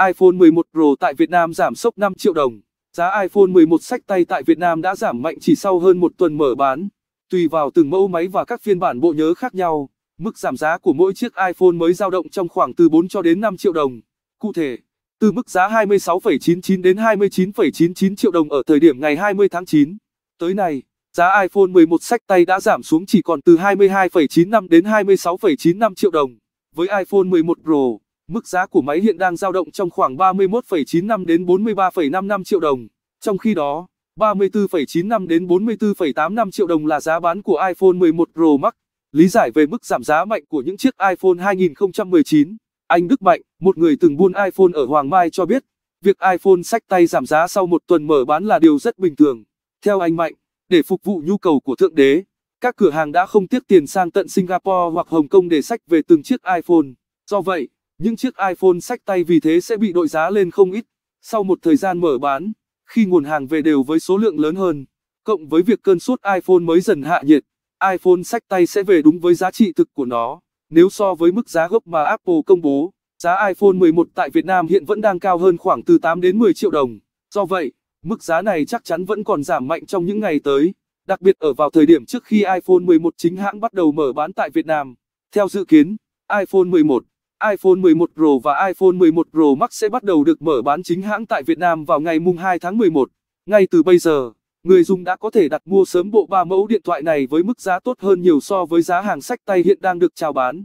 iPhone 11 Pro tại Việt Nam giảm sốc 5 triệu đồng. Giá iPhone 11 sách tay tại Việt Nam đã giảm mạnh chỉ sau hơn một tuần mở bán. Tùy vào từng mẫu máy và các phiên bản bộ nhớ khác nhau, mức giảm giá của mỗi chiếc iPhone mới dao động trong khoảng từ 4 cho đến 5 triệu đồng. Cụ thể, từ mức giá 26,99 đến 29,99 triệu đồng ở thời điểm ngày 20 tháng 9. Tới nay, giá iPhone 11 sách tay đã giảm xuống chỉ còn từ 22,95 đến 26,95 triệu đồng. Với iPhone 11 Pro, Mức giá của máy hiện đang dao động trong khoảng 31,95 đến 43,55 triệu đồng. Trong khi đó, 34,95 đến 44,85 triệu đồng là giá bán của iPhone 11 Pro Max. Lý giải về mức giảm giá mạnh của những chiếc iPhone 2019, anh Đức Mạnh, một người từng buôn iPhone ở Hoàng Mai cho biết, việc iPhone sách tay giảm giá sau một tuần mở bán là điều rất bình thường. Theo anh Mạnh, để phục vụ nhu cầu của Thượng Đế, các cửa hàng đã không tiếc tiền sang tận Singapore hoặc Hồng Kông để sách về từng chiếc iPhone. Do vậy, những chiếc iPhone sách tay vì thế sẽ bị đội giá lên không ít. Sau một thời gian mở bán, khi nguồn hàng về đều với số lượng lớn hơn, cộng với việc cơn sốt iPhone mới dần hạ nhiệt, iPhone sách tay sẽ về đúng với giá trị thực của nó. Nếu so với mức giá gốc mà Apple công bố, giá iPhone 11 tại Việt Nam hiện vẫn đang cao hơn khoảng từ 8 đến 10 triệu đồng. Do vậy, mức giá này chắc chắn vẫn còn giảm mạnh trong những ngày tới, đặc biệt ở vào thời điểm trước khi iPhone 11 chính hãng bắt đầu mở bán tại Việt Nam. Theo dự kiến, iPhone 11 iPhone 11 Pro và iPhone 11 Pro Max sẽ bắt đầu được mở bán chính hãng tại Việt Nam vào ngày mùng 2 tháng 11. Ngay từ bây giờ, người dùng đã có thể đặt mua sớm bộ ba mẫu điện thoại này với mức giá tốt hơn nhiều so với giá hàng sách tay hiện đang được chào bán.